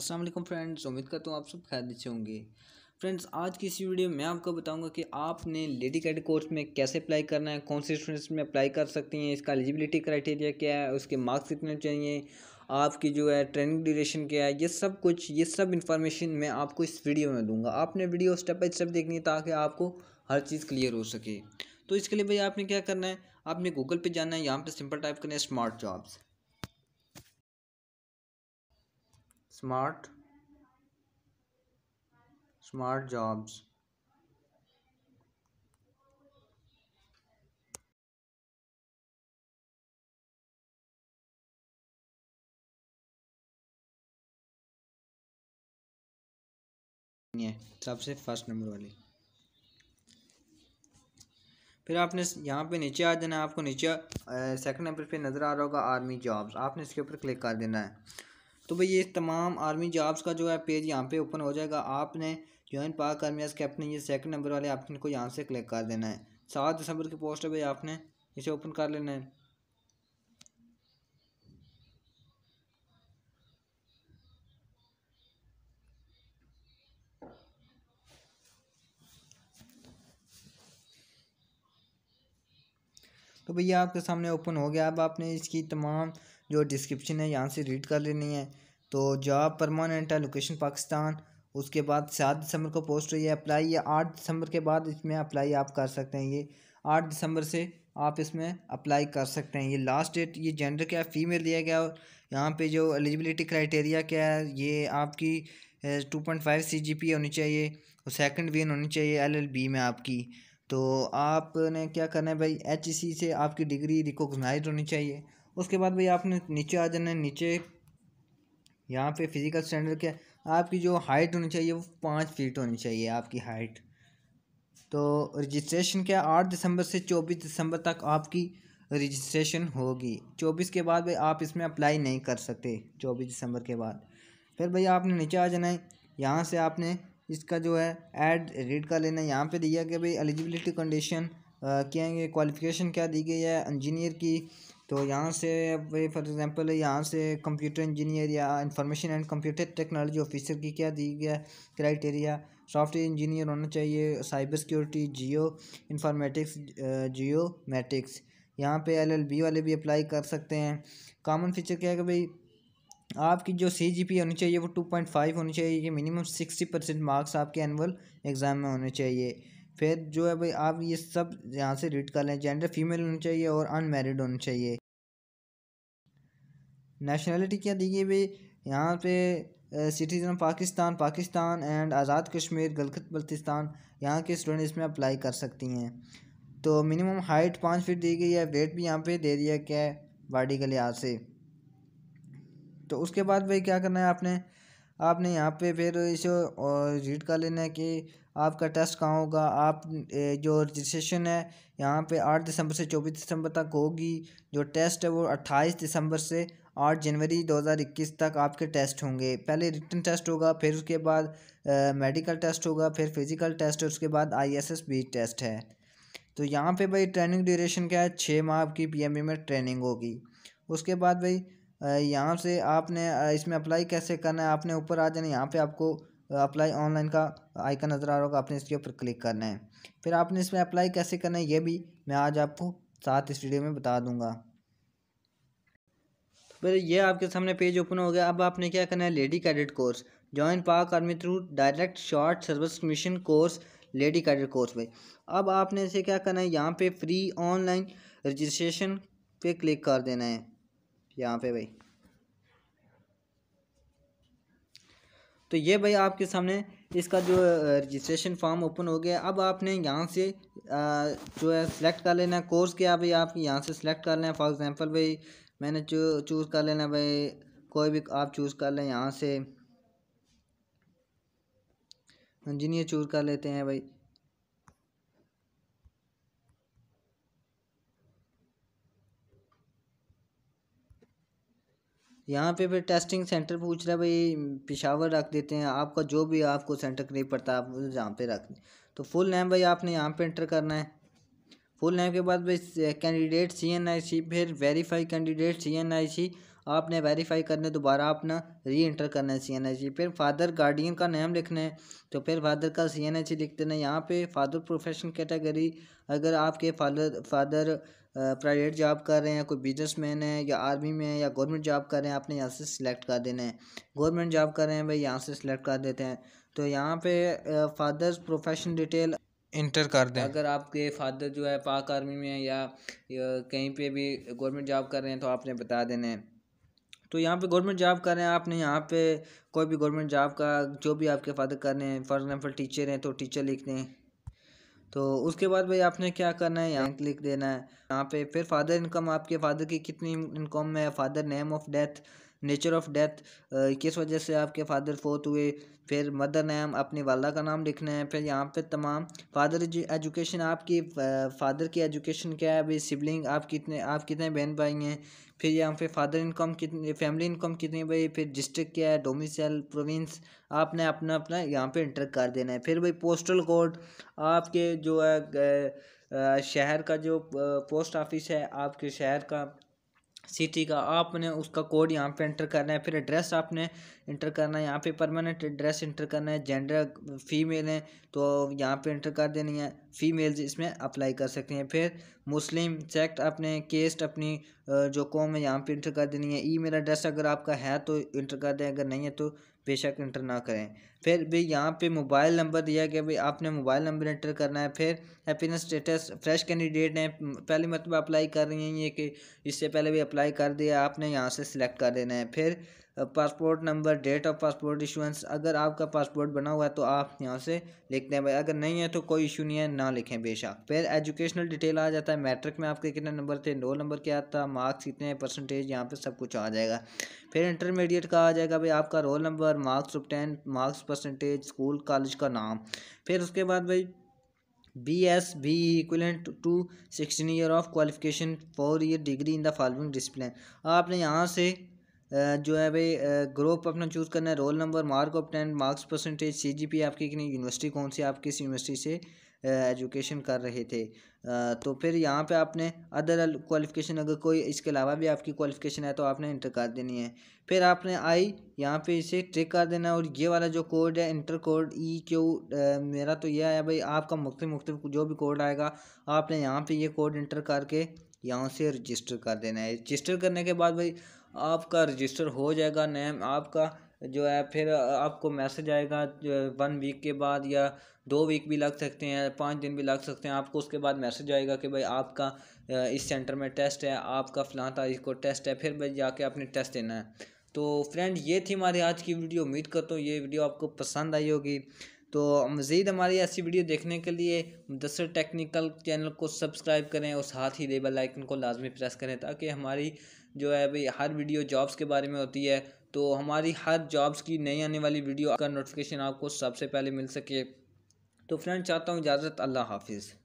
अस्सलाम वालेकुम फ्रेंड्स उम्मीद करता हूँ आप सब खैर अच्छे होंगे फ्रेंड्स आज की इस वीडियो में आपको बताऊंगा कि आपने लेडी कैडेट कोर्स में कैसे अप्लाई करना है कौन से स्टूडेंट्स में अप्लाई कर सकती हैं इसका एलिजिबिलिटी क्राइटेरिया क्या है उसके मार्क्स कितने चाहिए आपकी जो है ट्रेनिंग ड्यूरेशन क्या है ये सब कुछ ये सब इन्फॉर्मेशन मैं आपको इस वीडियो में दूँगा आपने वीडियो स्टेप बाई स्टेप देखनी है ताकि आपको हर चीज़ क्लियर हो सके तो इसके लिए भाई आपने क्या करना है आपने गूगल पर जाना है यहाँ पर सिंपल टाइप करना है smart jobs smart smart jobs सबसे फर्स्ट नंबर वाली फिर आपने यहाँ पे नीचे आ जाना है आपको नीचे सेकंड नंबर पे नज़र आ रहा होगा आर्मी जॉब्स आपने इसके ऊपर क्लिक कर देना है तो भाई ये तमाम आर्मी जॉब्स का जो है पेज यहाँ पे ओपन हो जाएगा आपने join Pak army as captain ये सेकंड नंबर वाले आपने को यहाँ से क्लिक कर देना है सात दिसंबर की पोस्ट है भाई आपने इसे ओपन कर लेना है तो भैया आपके सामने ओपन हो गया अब आपने इसकी तमाम जो डिस्क्रिप्शन है यहाँ से रीड कर लेनी है तो जॉब परमानेंट है लोकेशन पाकिस्तान उसके बाद सात दिसंबर को पोस्ट हुई है अप्लाई या आठ दिसंबर के बाद इसमें अप्लाई आप कर सकते हैं ये आठ दिसंबर से आप इसमें अप्लाई कर सकते हैं ये लास्ट डेट ये जेंडर क्या फ़ीमेल दिया गया और यहाँ पे जो एलिजिबिलिटी क्राइटेरिया क्या है ये आपकी two point five C G P होनी चाहिए और सेकंड वीन होनी चाहिए एल एल बी में आपकी तो आपने क्या करना है भाई एच ई सी से आपकी डिग्री रिकोगनाइज होनी चाहिए उसके बाद भाई आपने नीचे आ जाना है नीचे यहाँ पे फिजिकल स्टैंडर्ड क्या आपकी जो हाइट होनी चाहिए वो पाँच फीट होनी चाहिए आपकी हाइट तो रजिस्ट्रेशन क्या आठ दिसंबर से चौबीस दिसंबर तक आपकी रजिस्ट्रेशन होगी चौबीस के बाद भाई आप इसमें अप्लाई नहीं कर सकते चौबीस दिसंबर के बाद फिर भैया आपने नीचे आ जाना है यहाँ से आपने इसका जो है ऐड रीड कर लेना यहाँ पे दिया गया भाई एलिजिबिलिटी कंडीशन है क्वालिफ़िकेशन क्या दी गई है इंजीनियर की तो यहाँ से फॉर एग्ज़ाम्पल यहाँ से कंप्यूटर इंजीनियर या information and computer technology officer की क्या दी गया क्राइटेरिया सॉफ्टवेयर इंजीनियर होना चाहिए cyber security geoinformatics geomatics यहाँ पर एल वाले भी अप्लाई कर सकते हैं कॉमन फीचर क्या है कि भाई आपकी जो सी जी पी होनी चाहिए वो टू पॉइंट फाइव होनी चाहिए कि मिनिमम सिक्सटी परसेंट मार्क्स आपके एनुअल एग्ज़ाम में होने चाहिए फिर जो है भाई आप ये सब यहाँ से रीड कर लें जेंडर फीमेल होनी चाहिए और अनमेरिड होनी चाहिए नेशनलिटी क्या दी गई भाई यहाँ पे citizen of Pakistan Pakistan and Azad Kashmir Gilgit Baltistan यहाँ के स्टूडेंट इसमें अप्लाई कर सकती हैं तो मिनिमम हाइट पाँच फीट दी गई है वेट भी यहाँ पे दे दिया क्या है बॉडी के लिहाज से तो उसके बाद भाई क्या करना है आपने आपने यहाँ पे फिर इसे रीड कर लेना है कि आपका टेस्ट कहाँ होगा आप जो रजिस्ट्रेशन है यहाँ पे आठ दिसंबर से चौबीस दिसंबर तक होगी जो टेस्ट है वो अट्ठाईस दिसंबर से आठ जनवरी दो हज़ार इक्कीस तक आपके टेस्ट होंगे पहले रिटर्न टेस्ट होगा फिर उसके बाद मेडिकल टेस्ट होगा फिर फिज़िकल टेस्ट उसके बाद I S S B test है तो यहाँ पर भाई ट्रेनिंग ड्यूरेशन क्या है छः माह आपकी पी एम में ट्रेनिंग होगी उसके बाद भाई यहाँ से आपने इसमें अप्लाई कैसे करना है आपने ऊपर आ जाना यहाँ पे आपको अप्लाई ऑनलाइन का आइकन नज़र आ रहा होगा आपने इसके ऊपर क्लिक करना है फिर आपने इसमें अप्लाई कैसे करना है ये भी मैं आज आपको साथ इस वीडियो में बता दूंगा फिर ये आपके सामने पेज ओपन हो गया अब आपने क्या करना है lady cadet course join Pak army through direct short service mission course lady cadet course में अब आपने इसे क्या करना है यहाँ पे फ्री ऑनलाइन रजिस्ट्रेशन पे क्लिक कर देना है यहाँ पे भाई तो ये भाई आपके सामने इसका जो रजिस्ट्रेशन फॉर्म ओपन हो गया अब आपने यहाँ से जो है सिलेक्ट कर लेना है कोर्स क्या भाई आप यहाँ से सिलेक्ट कर लें फॉर एग्ज़ाम्पल भाई मैंने जो चूज़ कर लेना भाई कोई भी आप चूज़ कर लें यहाँ से इंजीनियर चूज़ कर लेते हैं भाई यहाँ पे फिर टेस्टिंग सेंटर पूछ रहा है भाई पिशावर रख देते हैं आपका जो भी आपको सेंटर करीब पड़ता है आप यहाँ पे रख दें तो फुल नेम भाई आपने यहाँ पे एंटर करना है फुल नेम के बाद भाई candidate C N I C फिर verify candidate C N I C आपने वेरीफाई करने दोबारा अपना री एंटर करना है सी एन आई सी फिर फादर गार्डियन का नेम लिखना है तो फिर फादर का सी एन आई सी लिख देना है यहाँ पर फादर प्रोफेशन कैटेगरी अगर आपके फादर फादर प्राइवेट जॉब कर रहे हैं कोई बिजनेसमैन है या आर्मी में है या गवर्नमेंट जॉब कर रहे हैं आपने यहाँ से सिलेक्ट कर देना है गवर्नमेंट जॉब कर रहे हैं भाई यहाँ से सिलेक्ट कर देते हैं तो यहाँ पे फादर्स प्रोफेशन डिटेल इंटर कर दें अगर आपके फादर जो है पाक आर्मी में या, या कहीं पे भी गवर्नमेंट जॉब कर रहे हैं तो आपने बता देना है तो यहाँ पे गवर्नमेंट जॉब कर रहे हैं आपने यहाँ पे कोई भी गवर्नमेंट जॉब का जो भी आपके फादर कर रहे हैं फॉर एग्ज़ाम्पल टीचर हैं तो टीचर लिख दें तो उसके बाद भाई आपने क्या करना है यहाँ क्लिक देना है यहाँ पे फिर फादर इनकम आपके फादर की कितनी इनकम है father name of death nature of death किस वजह से आपके फादर फोत हुए फिर मदर नेम अपनी वाला का नाम लिखना है फिर यहाँ पे तमाम फादर एजुकेशन आपकी फादर की एजुकेशन क्या है अभी सिबलिंग आप कितने आप कितने बहन भाई हैं फिर यहाँ पे फादर इनकम कितनी फैमिली इनकम कितनी भाई फिर डिस्ट्रिक्ट क्या है डोमिसल प्रोविंस आपने अपना अपना यहाँ पे इंटर कर देना है फिर भाई पोस्टल कोड आपके जो है शहर का जो पोस्ट ऑफिस है आपके शहर का सिटी का आपने उसका कोड यहाँ पे एंटर करना है फिर एड्रेस आपने इंटर करना है यहाँ पे परमानेंट एड्रेस इंटर करना है जेंडर फीमेल है तो यहाँ पे इंटर कर देनी है फीमेल्स इसमें अप्लाई कर सकते हैं फिर मुस्लिम सेक्ट अपने केस्ट अपनी जो कॉम है यहाँ पे इंटर कर देनी है ईमेल एड्रेस अगर आपका है तो इंटर कर दें अगर नहीं है तो बेशक इंटर ना करें फिर भी यहाँ पे मोबाइल नंबर दिया गया भाई आपने मोबाइल नंबर इंटर करना है फिर हैप्पीनेस स्टेटस फ्रेश कैंडिडेट हैं पहले मतलब अप्लाई कर रही हैं ये कि इससे पहले भी अप्लाई कर दिया आपने यहाँ से सिलेक्ट कर देना है फिर passport number date of passport issuance अगर आपका पासपोर्ट बना हुआ है तो आप यहाँ से लिखते हैं भाई अगर नहीं है तो कोई इशू नहीं है ना लिखें बेशक फिर एजुकेशनल डिटेल आ जाता है मैट्रिक में आपके कितने नंबर थे नो नंबर क्या था मार्क्स कितने परसेंटेज यहाँ पर सब कुछ आ जाएगा फिर इंटरमीडिएट का आ जाएगा भाई आपका roll number marks of tenth marks percentage school college का नाम फिर उसके बाद भाई B S B equivalent to sixteen year of qualification four year degree in the following discipline आपने यहाँ से जो है भाई ग्रुप अपना चूज़ करना है roll number mark obtained marks percentage C G P आपकी कितनी यूनिवर्सिटी कौन सी आप किस यूनिवर्सिटी से एजुकेशन कर रहे थे तो फिर यहाँ पे आपने अदर क्वालिफ़िकेशन अगर कोई इसके अलावा भी आपकी क्वालिफ़िकेशन है तो आपने इंटर कर देनी है फिर आपने आई यहाँ पे इसे ट्रिक कर देना है और ये वाला जो कोड है इंटर कोड ई क्यू मेरा तो यह है भाई आपका मुख्तु मुख्त जो भी कोड आएगा आपने यहाँ पर ये कोड इंटर करके यहाँ से रजिस्टर कर देना है रजिस्टर करने के बाद भाई आपका रजिस्टर हो जाएगा नेम आपका जो है फिर आपको मैसेज आएगा वन वीक के बाद या दो वीक भी लग सकते हैं पाँच दिन भी लग सकते हैं आपको उसके बाद मैसेज आएगा कि भाई आपका इस सेंटर में टेस्ट है आपका फ़लाँ तारीख को टेस्ट है फिर भाई जाके आपने टेस्ट देना है तो फ्रेंड ये थी हमारी आज की वीडियो उम्मीद करता हूँ ये वीडियो आपको पसंद आई होगी तो मज़ीद हमारी ऐसी वीडियो देखने के लिए मुदसर टेक्निकल चैनल को सब्सक्राइब करें और साथ ही लेबल आइकन को लाजमी प्रेस करें ताकि हमारी जो है भाई हर वीडियो जॉब्स के बारे में होती है तो हमारी हर जॉब्स की नई आने वाली वीडियो का नोटिफिकेशन आपको सबसे पहले मिल सके तो फ्रेंड चाहता हूँ इजाज़त अल्लाह हाफिज़